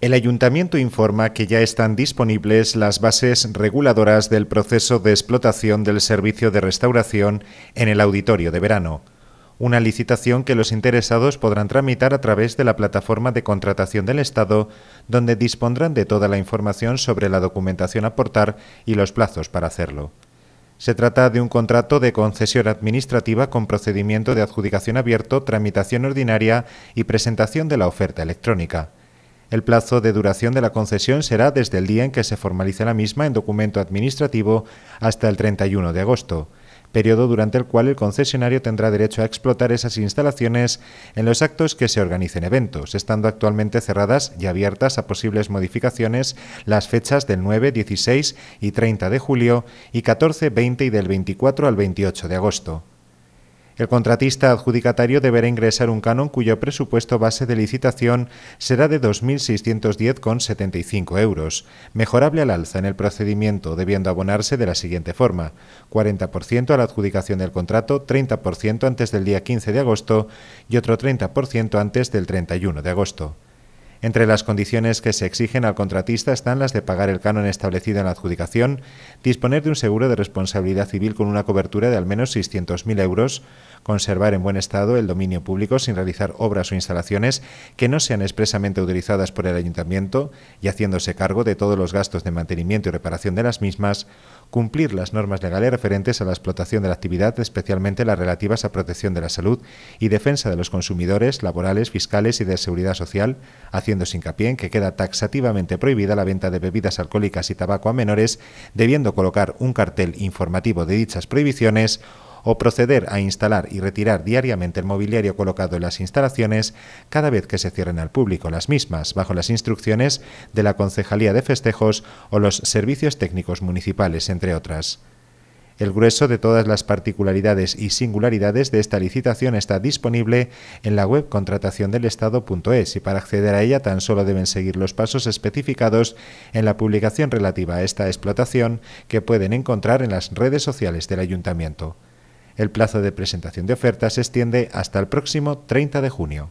El ayuntamiento informa que ya están disponibles las bases reguladoras del proceso de explotación del servicio de restauración en el auditorio de verano, una licitación que los interesados podrán tramitar a través de la plataforma de contratación del Estado, donde dispondrán de toda la información sobre la documentación a aportar y los plazos para hacerlo. Se trata de un contrato de concesión administrativa con procedimiento de adjudicación abierto, tramitación ordinaria y presentación de la oferta electrónica. El plazo de duración de la concesión será desde el día en que se formalice la misma en documento administrativo hasta el 31 de agosto periodo durante el cual el concesionario tendrá derecho a explotar esas instalaciones en los actos que se organicen eventos, estando actualmente cerradas y abiertas a posibles modificaciones las fechas del 9, 16 y 30 de julio y 14, 20 y del 24 al 28 de agosto. El contratista adjudicatario deberá ingresar un canon cuyo presupuesto base de licitación será de 2.610,75 euros, mejorable al alza en el procedimiento, debiendo abonarse de la siguiente forma: 40% a la adjudicación del contrato, 30% antes del día 15 de agosto y otro 30% antes del 31 de agosto. Entre las condiciones que se exigen al contratista están las de pagar el canon establecido en la adjudicación, disponer de un seguro de responsabilidad civil con una cobertura de al menos 600.000 euros, conservar en buen estado el dominio público sin realizar obras o instalaciones que no sean expresamente utilizadas por el ayuntamiento y haciéndose cargo de todos los gastos de mantenimiento y reparación de las mismas, cumplir las normas legales referentes a la explotación de la actividad, especialmente las relativas a protección de la salud y defensa de los consumidores, laborales, fiscales y de seguridad social, Haciendo hincapié en que queda taxativamente prohibida la venta de bebidas alcohólicas y tabaco a menores, debiendo colocar un cartel informativo de dichas prohibiciones o proceder a instalar y retirar diariamente el mobiliario colocado en las instalaciones cada vez que se cierren al público las mismas, bajo las instrucciones de la Concejalía de Festejos o los servicios técnicos municipales, entre otras. El grueso de todas las particularidades y singularidades de esta licitación está disponible en la web contrataciondelestado.es y para acceder a ella tan solo deben seguir los pasos especificados en la publicación relativa a esta explotación que pueden encontrar en las redes sociales del ayuntamiento. El plazo de presentación de ofertas se extiende hasta el próximo 30 de junio.